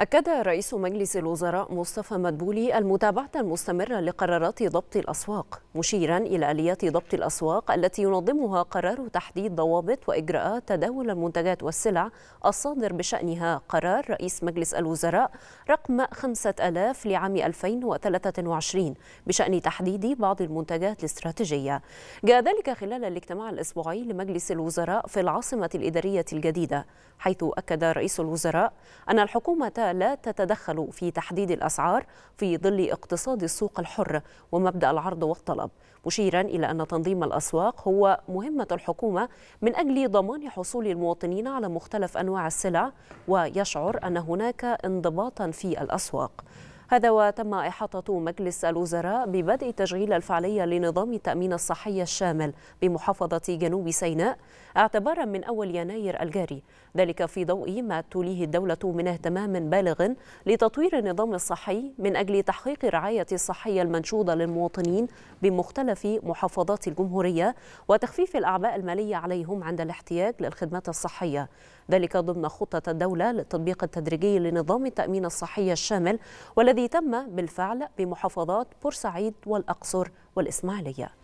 أكد رئيس مجلس الوزراء مصطفى مدبولي المتابعة المستمرة لقرارات ضبط الأسواق مشيرا إلى آليات ضبط الأسواق التي ينظمها قرار تحديد ضوابط وإجراءات تداول المنتجات والسلع الصادر بشأنها قرار رئيس مجلس الوزراء رقم 5000 لعام 2023 بشأن تحديد بعض المنتجات الاستراتيجية جاء ذلك خلال الاجتماع الأسبوعي لمجلس الوزراء في العاصمة الإدارية الجديدة حيث أكد رئيس الوزراء أن الحكومة لا تتدخل في تحديد الأسعار في ظل اقتصاد السوق الحر ومبدأ العرض والطلب مشيرا إلى أن تنظيم الأسواق هو مهمة الحكومة من أجل ضمان حصول المواطنين على مختلف أنواع السلع ويشعر أن هناك انضباطا في الأسواق هذا وتم إحاطة مجلس الوزراء ببدء التشغيل الفعلي لنظام التأمين الصحي الشامل بمحافظة جنوب سيناء اعتبارا من أول يناير الجاري ذلك في ضوء ما توليه الدولة من اهتمام بالغ لتطوير النظام الصحي من أجل تحقيق الرعاية الصحية المنشودة للمواطنين بمختلف محافظات الجمهورية وتخفيف الأعباء المالية عليهم عند الاحتياج للخدمات الصحية ذلك ضمن خطة الدولة للتطبيق التدريجي لنظام التأمين الصحي الشامل والذي الذي تم بالفعل بمحافظات بورسعيد والأقصر والإسماعيلية